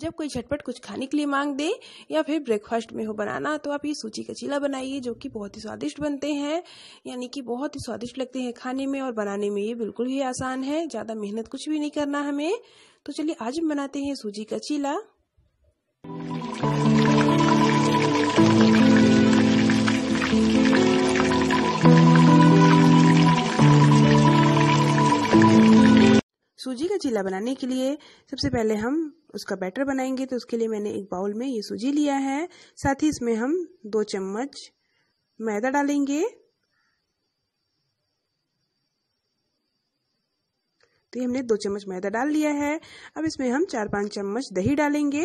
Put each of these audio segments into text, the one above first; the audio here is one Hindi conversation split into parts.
जब कोई झटपट कुछ खाने के लिए मांग दे या फिर ब्रेकफास्ट में हो बनाना तो आप ये सूजी का चीला बनाइए जो कि बहुत ही स्वादिष्ट बनते हैं यानी कि बहुत ही स्वादिष्ट लगते हैं खाने में और बनाने में ये बिल्कुल ही आसान है ज़्यादा मेहनत कुछ भी नहीं करना हमें तो चलिए आज हम बनाते हैं सूजी का चीला सूजी का चीला बनाने के लिए सबसे पहले हम उसका बैटर बनाएंगे तो उसके लिए मैंने एक बाउल में ये सूजी लिया है साथ ही इसमें हम दो चम्मच मैदा डालेंगे तो ये हमने दो चम्मच मैदा डाल लिया है अब इसमें हम चार पांच चम्मच दही डालेंगे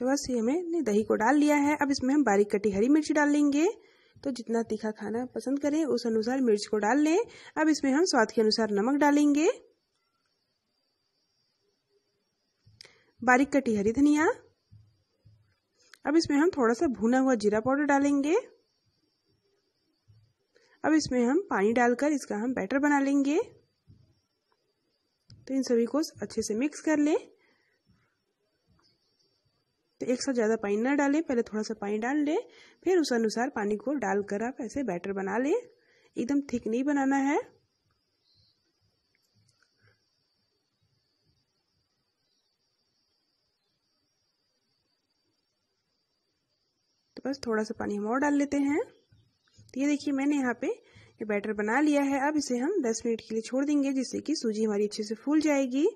तो बस ये हमने दही को डाल लिया है अब इसमें हम बारीक कटी हरी मिर्ची डाल लेंगे तो जितना तीखा खाना पसंद करें उस अनुसार मिर्च को डाल लें अब इसमें हम स्वाद के अनुसार नमक डालेंगे बारीक कटी हरी धनिया अब इसमें हम थोड़ा सा भुना हुआ जीरा पाउडर डालेंगे अब इसमें हम पानी डालकर इसका हम बैटर बना लेंगे तो इन सभी को अच्छे से मिक्स कर लें तो एक साथ ज़्यादा पानी ना डालें पहले थोड़ा सा पानी डाल लें फिर उस अनुसार पानी को डालकर आप ऐसे बैटर बना लें एकदम थिक नहीं बनाना है तो बस थोड़ा सा पानी हम और डाल लेते हैं तो ये देखिए मैंने यहाँ पे ये बैटर बना लिया है अब इसे हम 10 मिनट के लिए छोड़ देंगे जिससे कि सूजी हमारी अच्छे से फूल जाएगी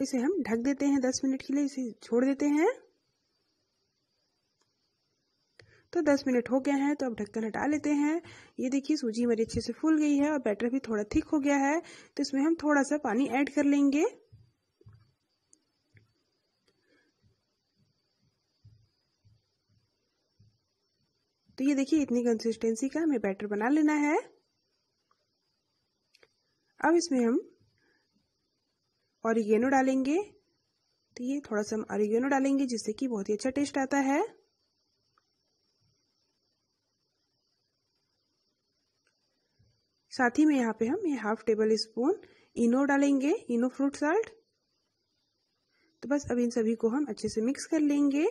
इसे हम ढक देते हैं दस मिनट के लिए इसे छोड़ देते हैं तो दस मिनट हो गया है तो अब ढक्कन हटा लेते हैं ये देखिए सूजी हमारी अच्छे से फूल गई है और बैटर भी थोड़ा थिक हो गया है तो इसमें हम थोड़ा सा पानी ऐड कर लेंगे तो ये देखिए इतनी कंसिस्टेंसी का हमें बैटर बना लेना है अब इसमें हम ऑरिगेनो डालेंगे तो ये थोड़ा सा हम ऑरिगेनो डालेंगे जिससे कि बहुत ही अच्छा टेस्ट आता है साथ ही में यहाँ पे हम ये हाफ टेबल स्पून इनो डालेंगे इनो फ्रूट साल्ट तो बस अब इन सभी को हम अच्छे से मिक्स कर लेंगे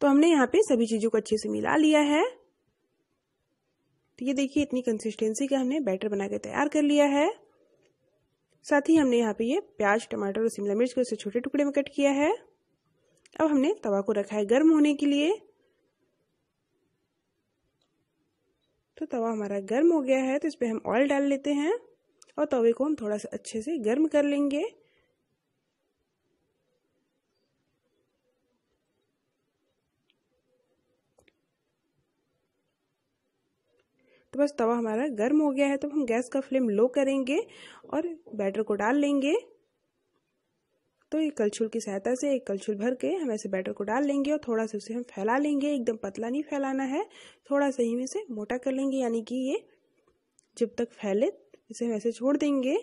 तो हमने यहाँ पे सभी चीज़ों को अच्छे से मिला लिया है तो ये देखिए इतनी कंसिस्टेंसी का हमने बैटर बना के तैयार कर लिया है साथ ही हमने यहाँ पे ये प्याज टमाटर और शिमला मिर्च को इसे छोटे टुकड़े में कट किया है अब हमने तवा को रखा है गर्म होने के लिए तो तवा हमारा गर्म हो गया है तो इस पर हम ऑयल डाल लेते हैं और तवे को हम थोड़ा सा अच्छे से गर्म कर लेंगे तो बस तवा हमारा गर्म हो गया है तो हम गैस का फ्लेम लो करेंगे और बैटर को डाल लेंगे तो एक कलछुल की सहायता से एक कलछुल भर के हम ऐसे बैटर को डाल लेंगे और थोड़ा सा उसे हम फैला लेंगे एकदम पतला नहीं फैलाना है थोड़ा सा ही से मोटा कर लेंगे यानी कि ये जब तक फैले इसे हम ऐसे छोड़ देंगे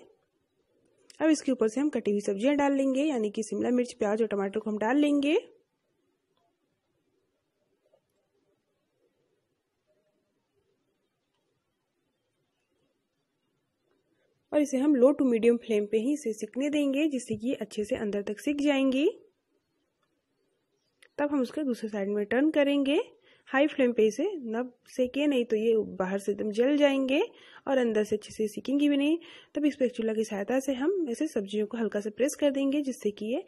अब इसके ऊपर से हम कटी हुई सब्जियां डाल लेंगे यानी कि शिमला मिर्च प्याज और टमाटर को हम डाल लेंगे और इसे हम लो टू मीडियम फ्लेम पे ही इसे सिकने देंगे जिससे कि अच्छे से अंदर तक सिक जाएंगी तब हम उसके दूसरे साइड में टर्न करेंगे हाई फ्लेम पे इसे न सेके नहीं तो ये बाहर से एकदम जल जाएंगे और अंदर से अच्छे से सीखेंगी भी नहीं तब इस पेक्चुला की सहायता से हम ऐसे सब्जियों को हल्का से प्रेस कर देंगे जिससे कि ये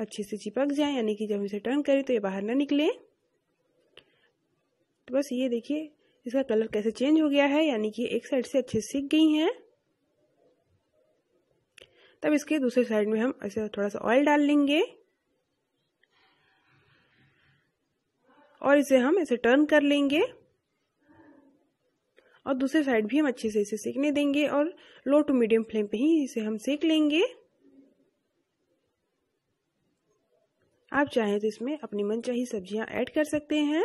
अच्छे से चिपक जाए यानी कि जब इसे टर्न करें तो ये बाहर ना निकले तो बस ये देखिए इसका कलर कैसे चेंज हो गया है यानी कि एक साइड से अच्छे सीख गई हैं तब इसके दूसरे साइड में हम ऐसे थोड़ा सा ऑयल डाल लेंगे और इसे हम ऐसे टर्न कर लेंगे और दूसरे साइड भी हम अच्छे से इसे सेकने देंगे और लो टू मीडियम फ्लेम पे ही इसे हम सेक लेंगे आप चाहें तो इसमें अपनी मनचाही सब्जियां ऐड कर सकते हैं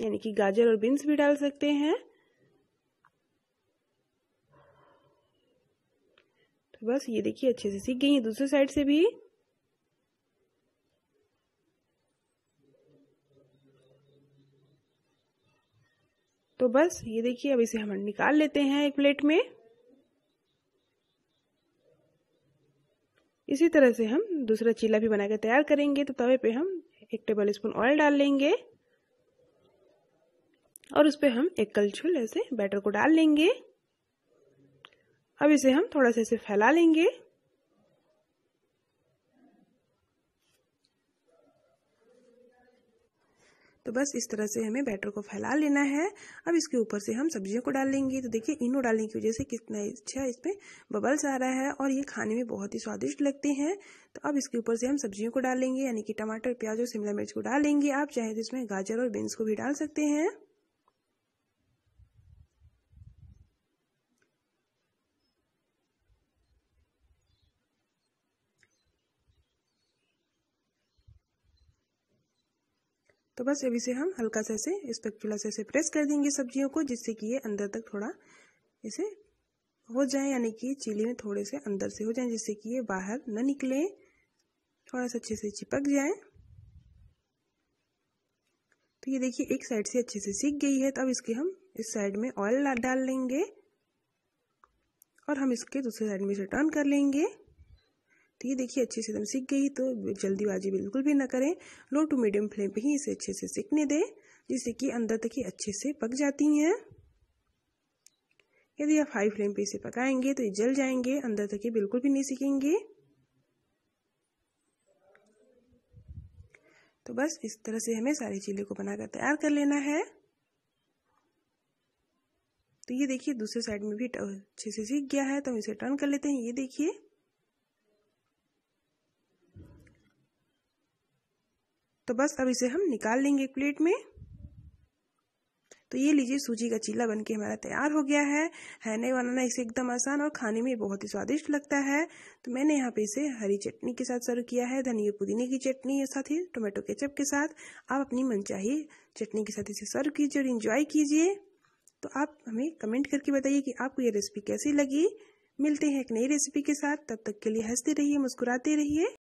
यानी कि गाजर और बीन्स भी डाल सकते हैं तो बस ये देखिए अच्छे से सीख गई है दूसरे साइड से भी तो बस ये देखिए अब इसे हम निकाल लेते हैं एक प्लेट में इसी तरह से हम दूसरा चीला भी बनाकर तैयार करेंगे तो तवे पे हम एक टेबल स्पून ऑयल डाल लेंगे और उस पर हम एक कलछुल ऐसे बैटर को डाल लेंगे अब इसे हम थोड़ा सा इसे फैला लेंगे तो बस इस तरह से हमें बैटर को फैला लेना है अब इसके ऊपर से हम सब्जियों को डाल लेंगे तो देखिए इनो डालने की वजह से कितना अच्छा इसमें बबल्स आ रहा है और ये खाने में बहुत ही स्वादिष्ट लगते हैं तो अब इसके ऊपर से हम सब्जियों को डालेंगे यानी कि टमाटर प्याज और शिमला मिर्च को डालेंगे आप चाहे तो इसमें गाजर और बीन्स को भी डाल सकते हैं तो बस अभी से हम हल्का सा से स्पेक्चुला से इसे प्रेस कर देंगे सब्जियों को जिससे कि ये अंदर तक थोड़ा इसे हो जाए यानी कि चिली में थोड़े से अंदर से हो जाए जिससे कि ये बाहर न निकले थोड़ा सा अच्छे से चिपक जाए तो ये देखिए एक साइड से अच्छे से सीख गई है तो अब इसके हम इस साइड में ऑयल डाल लेंगे और हम इसके दूसरे साइड में इसे टर्न कर लेंगे तो ये देखिए अच्छे से एकदम सीख गई तो जल्दीबाजी बिल्कुल भी ना करें लो टू मीडियम फ्लेम पे ही इसे अच्छे से सीखने दें जिससे कि अंदर तक ही अच्छे से पक जाती हैं यदि आप हाई फ्लेम पे इसे पकाएंगे तो ये जल जाएंगे अंदर तक ये बिल्कुल भी नहीं सीखेंगे तो बस इस तरह से हमें सारे चीले को बनाकर तैयार कर लेना है तो ये देखिए दूसरे साइड में भी अच्छे से सीख गया है तो हम इसे टर्न कर लेते हैं ये देखिए तो बस अब इसे हम निकाल लेंगे एक प्लेट में तो ये लीजिए सूजी का चीला बनके हमारा तैयार हो गया है नहीं बनाना इसे एकदम आसान और खाने में बहुत ही स्वादिष्ट लगता है तो मैंने यहाँ पे इसे हरी चटनी के साथ सर्व किया है धनिया पुदीने की चटनी और साथ ही टोमेटो केचप के साथ आप अपनी मनचाही चटनी के साथ इसे सर्व कीजिए और इन्जॉय कीजिए तो आप हमें कमेंट करके बताइए कि आपको ये रेसिपी कैसी लगी मिलते हैं एक नई रेसिपी के साथ तब तक के लिए हंसते रहिए मुस्कुराते रहिए